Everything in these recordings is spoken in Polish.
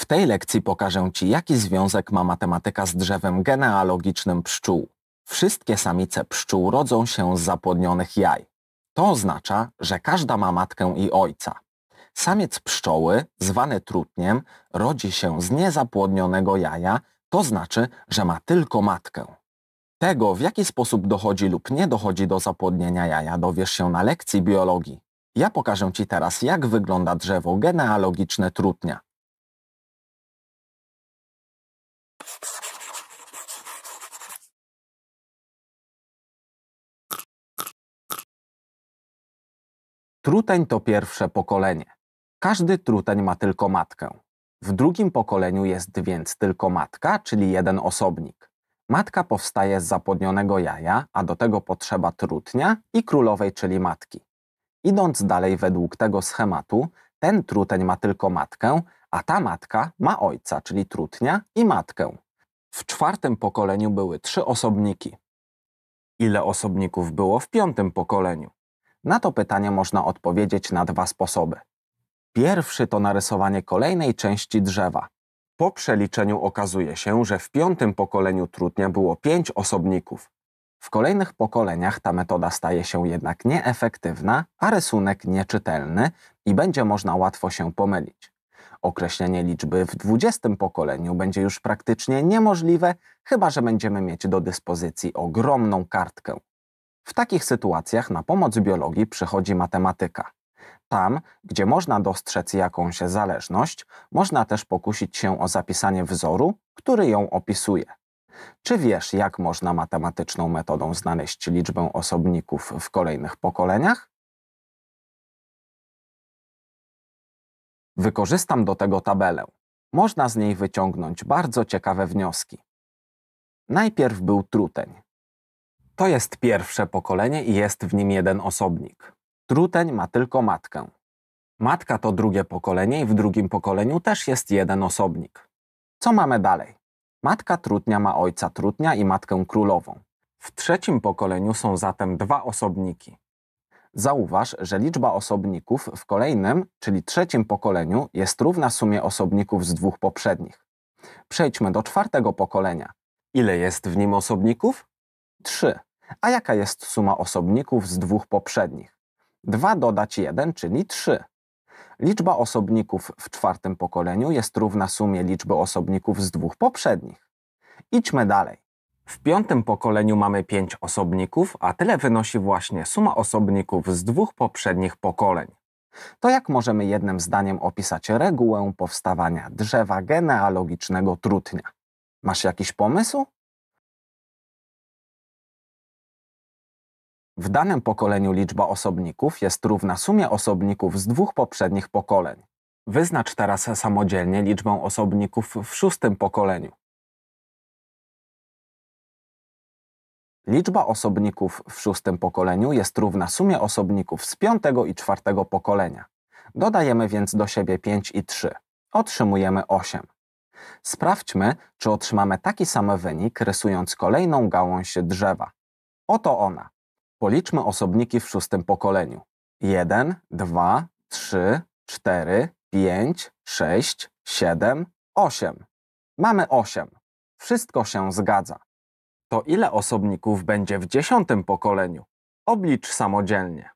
W tej lekcji pokażę Ci, jaki związek ma matematyka z drzewem genealogicznym pszczół. Wszystkie samice pszczół rodzą się z zapłodnionych jaj. To oznacza, że każda ma matkę i ojca. Samiec pszczoły, zwany trutniem, rodzi się z niezapłodnionego jaja, to znaczy, że ma tylko matkę. Tego, w jaki sposób dochodzi lub nie dochodzi do zapłodnienia jaja, dowiesz się na lekcji biologii. Ja pokażę Ci teraz, jak wygląda drzewo genealogiczne trutnia. Truteń to pierwsze pokolenie. Każdy truteń ma tylko matkę. W drugim pokoleniu jest więc tylko matka, czyli jeden osobnik. Matka powstaje z zapodnionego jaja, a do tego potrzeba trutnia i królowej, czyli matki. Idąc dalej według tego schematu, ten truteń ma tylko matkę, a ta matka ma ojca, czyli trutnia i matkę. W czwartym pokoleniu były trzy osobniki. Ile osobników było w piątym pokoleniu? Na to pytanie można odpowiedzieć na dwa sposoby. Pierwszy to narysowanie kolejnej części drzewa. Po przeliczeniu okazuje się, że w piątym pokoleniu trudnia było pięć osobników. W kolejnych pokoleniach ta metoda staje się jednak nieefektywna, a rysunek nieczytelny i będzie można łatwo się pomylić. Określenie liczby w dwudziestym pokoleniu będzie już praktycznie niemożliwe, chyba że będziemy mieć do dyspozycji ogromną kartkę. W takich sytuacjach na pomoc biologii przychodzi matematyka. Tam, gdzie można dostrzec jakąś zależność, można też pokusić się o zapisanie wzoru, który ją opisuje. Czy wiesz, jak można matematyczną metodą znaleźć liczbę osobników w kolejnych pokoleniach? Wykorzystam do tego tabelę. Można z niej wyciągnąć bardzo ciekawe wnioski. Najpierw był truteń. To jest pierwsze pokolenie i jest w nim jeden osobnik. Truteń ma tylko matkę. Matka to drugie pokolenie i w drugim pokoleniu też jest jeden osobnik. Co mamy dalej? Matka trutnia ma ojca trutnia i matkę królową. W trzecim pokoleniu są zatem dwa osobniki. Zauważ, że liczba osobników w kolejnym, czyli trzecim pokoleniu jest równa sumie osobników z dwóch poprzednich. Przejdźmy do czwartego pokolenia. Ile jest w nim osobników? Trzy. A jaka jest suma osobników z dwóch poprzednich? 2 dodać 1, czyli 3. Liczba osobników w czwartym pokoleniu jest równa sumie liczby osobników z dwóch poprzednich. Idźmy dalej. W piątym pokoleniu mamy 5 osobników, a tyle wynosi właśnie suma osobników z dwóch poprzednich pokoleń. To jak możemy jednym zdaniem opisać regułę powstawania drzewa genealogicznego trutnia? Masz jakiś pomysł? W danym pokoleniu liczba osobników jest równa sumie osobników z dwóch poprzednich pokoleń. Wyznacz teraz samodzielnie liczbę osobników w szóstym pokoleniu. Liczba osobników w szóstym pokoleniu jest równa sumie osobników z piątego i czwartego pokolenia. Dodajemy więc do siebie 5 i 3. Otrzymujemy 8. Sprawdźmy, czy otrzymamy taki sam wynik, rysując kolejną gałąź drzewa. Oto ona. Policzmy osobniki w szóstym pokoleniu. 1, 2, 3, 4, 5, 6, 7, 8. Mamy 8. Wszystko się zgadza. To ile osobników będzie w dziesiątym pokoleniu? Oblicz samodzielnie.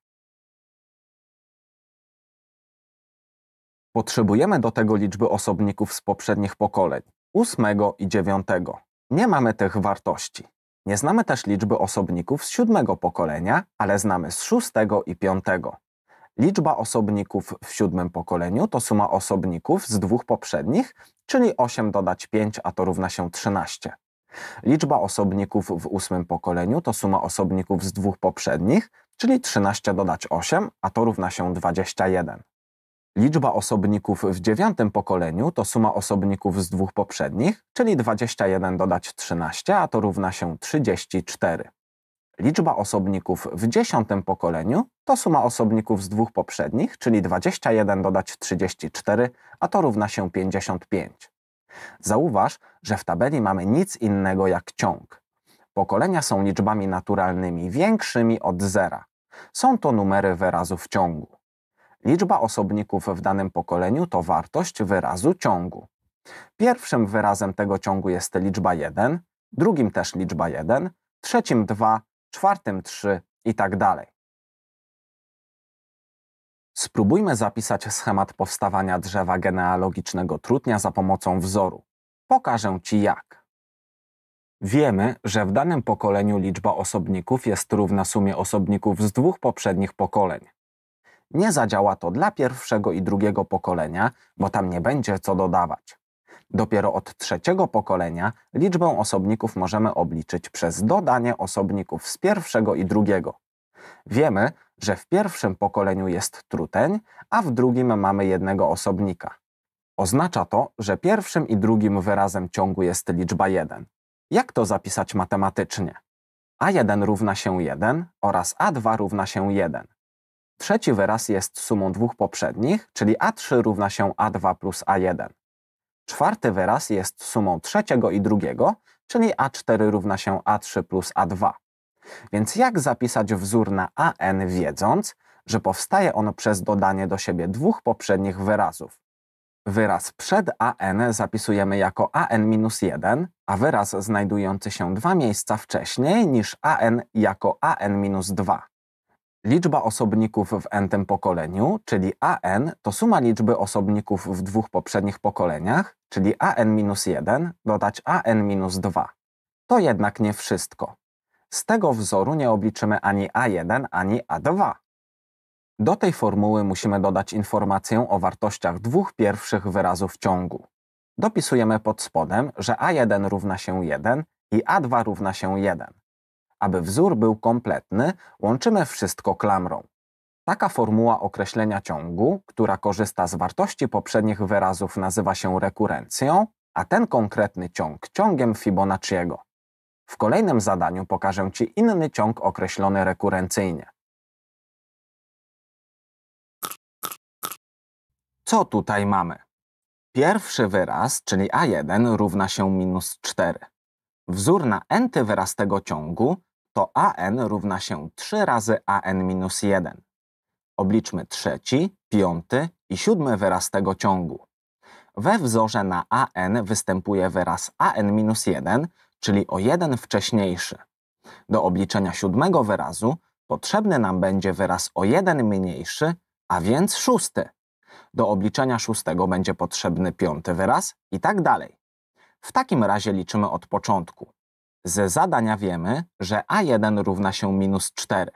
Potrzebujemy do tego liczby osobników z poprzednich pokoleń, ósmego i dziewiątego. Nie mamy tych wartości. Nie znamy też liczby osobników z siódmego pokolenia, ale znamy z szóstego i piątego. Liczba osobników w siódmym pokoleniu to suma osobników z dwóch poprzednich, czyli 8 dodać 5, a to równa się 13. Liczba osobników w ósmym pokoleniu to suma osobników z dwóch poprzednich, czyli 13 dodać 8, a to równa się 21. Liczba osobników w dziewiątym pokoleniu to suma osobników z dwóch poprzednich, czyli 21 dodać 13, a to równa się 34. Liczba osobników w dziesiątym pokoleniu to suma osobników z dwóch poprzednich, czyli 21 dodać 34, a to równa się 55. Zauważ, że w tabeli mamy nic innego jak ciąg. Pokolenia są liczbami naturalnymi większymi od zera. Są to numery wyrazów ciągu. Liczba osobników w danym pokoleniu to wartość wyrazu ciągu. Pierwszym wyrazem tego ciągu jest liczba 1, drugim też liczba 1, trzecim 2, czwartym 3 i tak dalej. Spróbujmy zapisać schemat powstawania drzewa genealogicznego trutnia za pomocą wzoru. Pokażę Ci jak. Wiemy, że w danym pokoleniu liczba osobników jest równa sumie osobników z dwóch poprzednich pokoleń. Nie zadziała to dla pierwszego i drugiego pokolenia, bo tam nie będzie co dodawać. Dopiero od trzeciego pokolenia liczbę osobników możemy obliczyć przez dodanie osobników z pierwszego i drugiego. Wiemy, że w pierwszym pokoleniu jest truteń, a w drugim mamy jednego osobnika. Oznacza to, że pierwszym i drugim wyrazem ciągu jest liczba 1. Jak to zapisać matematycznie? A1 równa się 1 oraz A2 równa się 1. Trzeci wyraz jest sumą dwóch poprzednich, czyli A3 równa się A2 plus A1. Czwarty wyraz jest sumą trzeciego i drugiego, czyli A4 równa się A3 plus A2. Więc jak zapisać wzór na AN wiedząc, że powstaje on przez dodanie do siebie dwóch poprzednich wyrazów? Wyraz przed AN zapisujemy jako AN-1, a wyraz znajdujący się dwa miejsca wcześniej niż AN jako AN-2. Liczba osobników w n-tym pokoleniu, czyli an, to suma liczby osobników w dwóch poprzednich pokoleniach, czyli an-1 dodać an-2. To jednak nie wszystko. Z tego wzoru nie obliczymy ani a1, ani a2. Do tej formuły musimy dodać informację o wartościach dwóch pierwszych wyrazów ciągu. Dopisujemy pod spodem, że a1 równa się 1 i a2 równa się 1. Aby wzór był kompletny, łączymy wszystko klamrą. Taka formuła określenia ciągu, która korzysta z wartości poprzednich wyrazów, nazywa się rekurencją, a ten konkretny ciąg ciągiem Fibonacciego. W kolejnym zadaniu pokażę Ci inny ciąg określony rekurencyjnie. Co tutaj mamy? Pierwszy wyraz, czyli A1, równa się minus 4. Wzór na n-ty wyraz tego ciągu to AN równa się 3 razy AN minus 1. Obliczmy trzeci, piąty i siódmy wyraz tego ciągu. We wzorze na AN występuje wyraz AN minus 1, czyli o 1 wcześniejszy. Do obliczenia siódmego wyrazu potrzebny nam będzie wyraz o 1 mniejszy, a więc szósty. Do obliczenia szóstego będzie potrzebny piąty wyraz i tak dalej. W takim razie liczymy od początku. Ze zadania wiemy, że a1 równa się minus 4.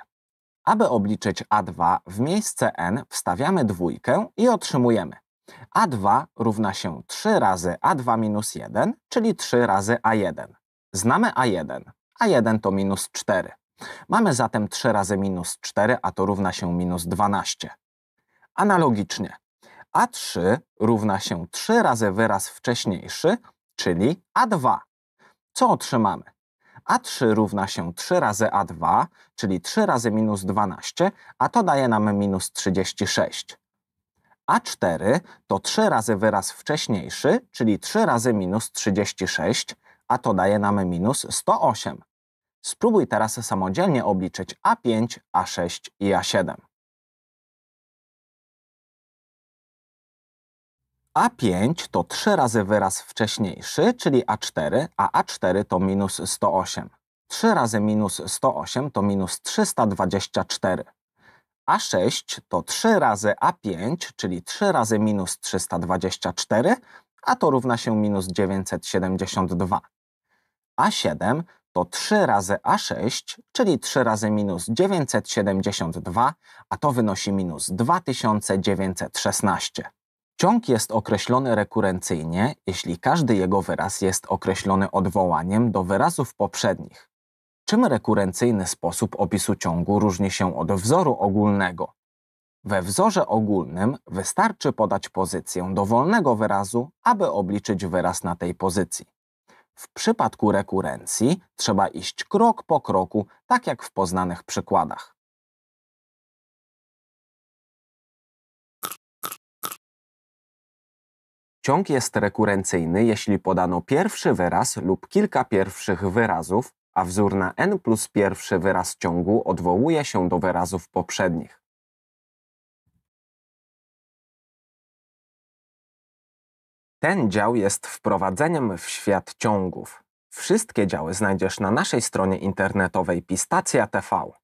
Aby obliczyć a2, w miejsce n wstawiamy dwójkę i otrzymujemy a2 równa się 3 razy a2 minus 1, czyli 3 razy a1. Znamy a1. a1 to minus 4. Mamy zatem 3 razy minus 4, a to równa się minus 12. Analogicznie, a3 równa się 3 razy wyraz wcześniejszy, czyli a2. Co otrzymamy? A3 równa się 3 razy A2, czyli 3 razy minus 12, a to daje nam minus 36. A4 to 3 razy wyraz wcześniejszy, czyli 3 razy minus 36, a to daje nam minus 108. Spróbuj teraz samodzielnie obliczyć A5, A6 i A7. A5 to 3 razy wyraz wcześniejszy, czyli A4, a A4 to minus 108. 3 razy minus 108 to minus 324. A6 to 3 razy A5, czyli 3 razy minus 324, a to równa się minus 972. A7 to 3 razy A6, czyli 3 razy minus 972, a to wynosi minus 2916. Ciąg jest określony rekurencyjnie, jeśli każdy jego wyraz jest określony odwołaniem do wyrazów poprzednich. Czym rekurencyjny sposób opisu ciągu różni się od wzoru ogólnego? We wzorze ogólnym wystarczy podać pozycję dowolnego wyrazu, aby obliczyć wyraz na tej pozycji. W przypadku rekurencji trzeba iść krok po kroku, tak jak w poznanych przykładach. Ciąg jest rekurencyjny, jeśli podano pierwszy wyraz lub kilka pierwszych wyrazów, a wzór na n plus pierwszy wyraz ciągu odwołuje się do wyrazów poprzednich. Ten dział jest wprowadzeniem w świat ciągów. Wszystkie działy znajdziesz na naszej stronie internetowej Pistacja TV.